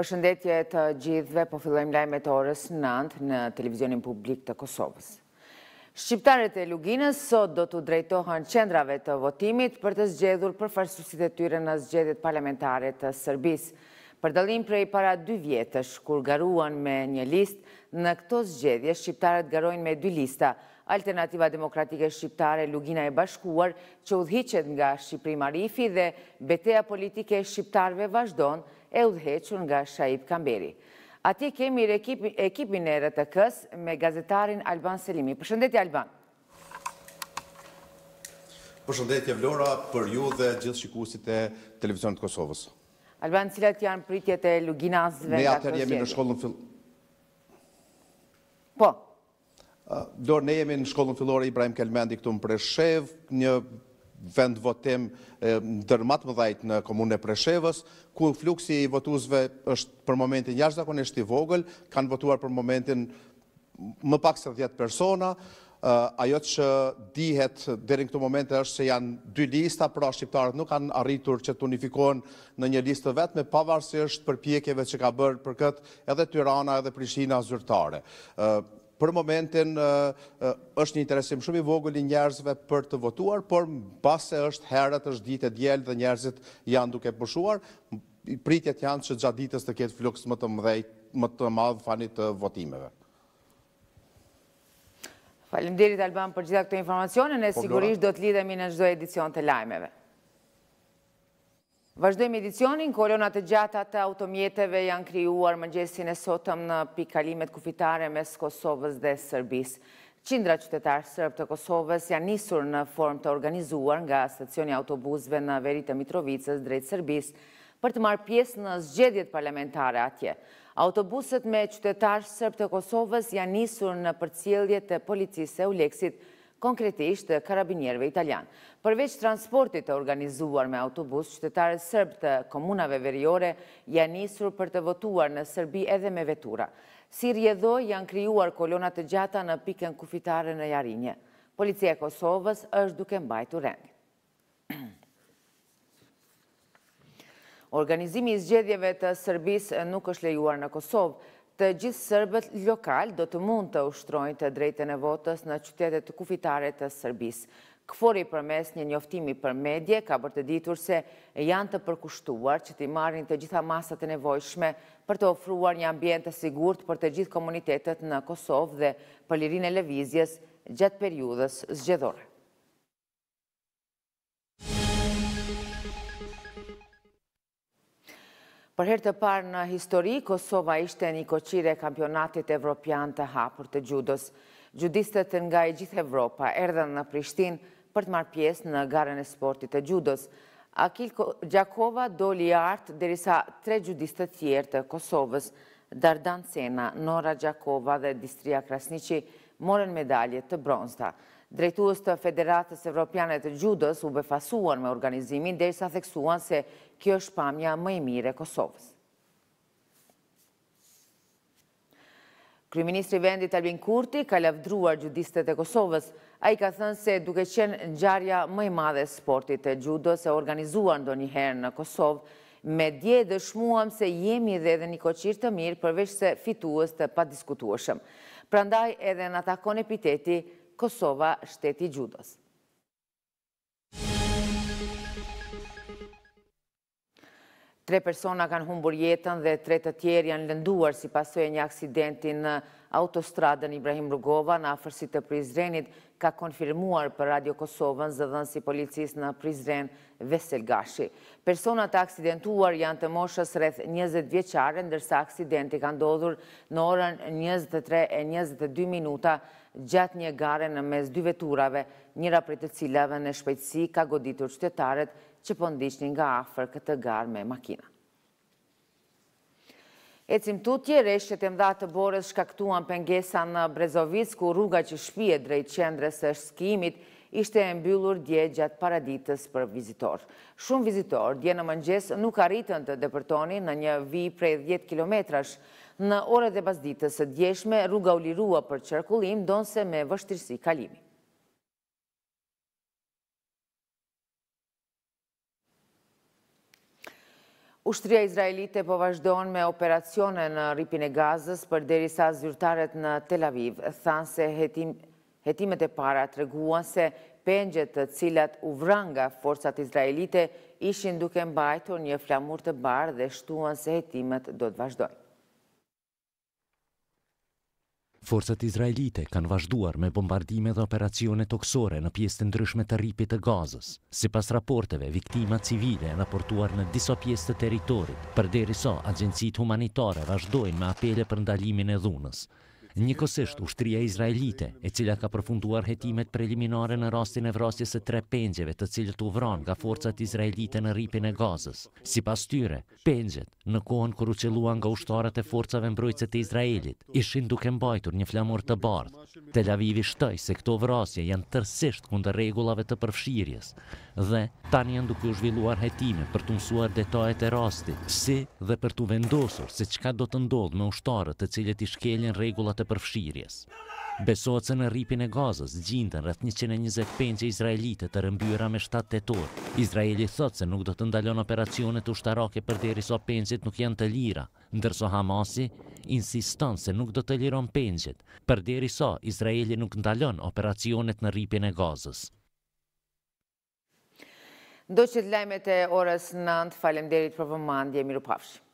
Përshëndetje të gjithve, po fillojmë lajme të orës 9 në televizionin publik të Kosovës. Shqiptarët e Luginës sot do të drejtohan qendrave të votimit për të zgjedhur për farsusit e tyre në zgjedhjet parlamentare të Sërbis. Për dalim prej para dy vjetësh, kur garuan me një list, në këto zgjedhje, Shqiptarët garojnë me dy lista, Alternativa Demokratike Shqiptare Lugina e Bashkuar, që udhichet nga Shqipri Marifi dhe Beteja Politike Shqiptarve Vazhdon e udhequn nga Shaib Kamberi. Ati kemi ekipin e RTK-s me gazetarin Alban Selimi. Përshëndetje Alban. Përshëndetje Vlora për ju dhe gjithë shikusit e televizionit Kosovës. Alban, cilat janë pritjet e Luginasve? Ne atër jemi në shkollën fillë. Po, Dorë, ne jemi në shkollën fillore Ibrahim Kelmendi këtu në Preshev, një vend votim dërmat më dhajt në komune Preshevës, ku fluksi i votuzve është për momentin jashtë zakonisht i vogël, kanë votuar për momentin më pak se 10 persona, ajo që dihet dherin këtu momente është që janë dy lista, pra shqiptarët nuk kanë arritur që të unifikohen në një listë vetë, me është për pjekjeve që ka bërë për këtë edhe Tirana edhe Prishtina zyrtare për momentin është një interesim shumë i vogël i njerëzve për të votuar, por base është herët është ditë e djelë dhe njerëzit janë duke përshuar, pritjet janë që gjatë ditës të ketë flukës më të mëdhej, më të madhë fanit të votimeve. Falimderit Alban për gjitha këto informacione, ne po, sigurisht do të lidhemi në gjdo edicion të lajmeve. Vazhdojmë edicionin, kolonat e gjatat të automjeteve janë krijuar më gjesin e sotëm në pikalimet kufitare mes Kosovës dhe Sërbis. Qindra qytetarë sërb të Kosovës janë nisur në form të organizuar nga stacioni autobusve në verit e Mitrovicës drejtë Sërbis për të marë pjesë në zgjedjet parlamentare atje. Autobuset me qytetarë sërb të Kosovës janë nisur në përcjeljet e policisë e uleksit konkretisht të karabinjerve italian. Përveç transportit të organizuar me autobus, qytetarët sërb të komunave veriore janë njësur për të votuar në Sërbi edhe me vetura. Si rjedhoj janë kryuar kolonat të gjata në piken kufitare në Jarinje. Policia Kosovës është duke mbajtu rendi. Organizimi i zgjedhjeve të Sërbis nuk është lejuar në Kosovë, të gjithë sërbet lokal do të mund të ushtrojnë të drejten e votës në qytetet kufitare të sërbis. Këfori për mes një njoftimi për medje ka për të ditur se janë të përkushtuar që ti marrin të gjitha masat e nevojshme për të ofruar një ambjent të sigurt për të gjithë komunitetet në Kosovë dhe për lirin e levizjes gjatë periudës zgjedhore. Për herë të parë në histori, Kosova ishte një koqire kampionatit evropian të hapur të gjudës. Gjudistët nga i gjithë Evropa erdhen në Prishtin për të marë pjesë në garen e sportit të gjudës. Akil Gjakova doli artë derisa tre gjudistët tjerë të Kosovës, Dardan Sena, Nora Gjakova dhe Distria Krasnici, morën medalje të bronzëta. Drejtuës të Federatës Evropianet të Gjudës u befasuan me organizimin, dhe i sa theksuan se Kjo është pamja më i mirë e Kosovës. Kryministri vendit Albin Kurti ka lavdruar gjudistet e Kosovës. A i ka thënë se duke qenë në gjarja më madhe sportit e gjudo se organizuan do njëherë në Kosovë, me dje dëshmuam se jemi dhe edhe një koqirë të mirë përveç se fituës të pa diskutuashëm. Prandaj edhe në takon e piteti Kosova shteti gjudos. Tre persona kanë humbur jetën dhe tre të tjerë janë lënduar si pasoj e një aksidentin në autostradën Ibrahim Rugova në afërsi të Prizrenit ka konfirmuar për Radio Kosovën zëdhën si policis në Prizren Vesel Gashi. Personat aksidentuar janë të moshës rreth 20 vjeqare, ndërsa aksidenti ka ndodhur në orën 23 e 22 minuta gjatë një gare në mes dy veturave, njëra për të cilave në shpejtësi ka goditur qytetaret që pëndishtin po nga afer këtë garë me makina. E cimtutje, reshtet e mda të borës shkaktuan pengesa në Brezovic, ku rruga që shpije drejt qendrës është skimit, ishte e mbyllur dje gjatë paraditës për vizitor. Shumë vizitor dje në mëngjes nuk arritën të depërtoni në një vi prej 10 kilometrash. Në ore dhe bazditës e djeshme, rruga u lirua për qërkullim, donëse me vështirësi kalimi. Ushtria Izraelite po vazhdojnë me operacione në ripin e gazës për derisa zyrtaret në Tel Aviv, thanë se Hetimet e para të reguan se pengjet të cilat u vranga forcat izraelite ishin duke mbajtur një flamur të barë dhe shtuan se hetimet do të vazhdojnë. Forcët izraelite kanë vazhduar me bombardime dhe operacione toksore në pjesë të ndryshme të ripit të gazës. Si pas raporteve, viktima civile e raportuar në disa pjesë të teritorit, për deri sa agjensit humanitare vazhdojnë me apele për ndalimin e dhunës. Njëkosisht, ushtria izraelite, e cila ka përfunduar hetimet preliminare në rastin e vrasjes së tre pengjeve, të cilët u vran nga forcat izraelite në rripin e Gazës. Sipas tyre, pengjet, në kohën kur u çeluan nga ushtarët e forcave mbrojtëse të Izraelit, ishin duke mbajtur një flamur të bardhë. Tel Avivi shtoi se këto vrasje janë tërsisht kundër rregullave të përfshirjes dhe tani janë duke u zhvilluar hetime për të mësuar detajet e rastit, si dhe për të vendosur se çka do të ndodhë me ushtarët, të cilët i shkelin rregullat të përfshirjes. Besohet se në ripin e gazës gjindën rrëth 125 izraelite të rëmbyra me 7 tetor. Izraeli thot se nuk do të ndalon operacionet ushtarake për deri so pengjit nuk janë të lira, ndërso Hamasi insiston se nuk do të liron pengjit, për deri so Izraeli nuk ndalon operacionet në ripin e gazës. Do që të lajmet e orës 9, falem derit për vëmandje, miru pafshë.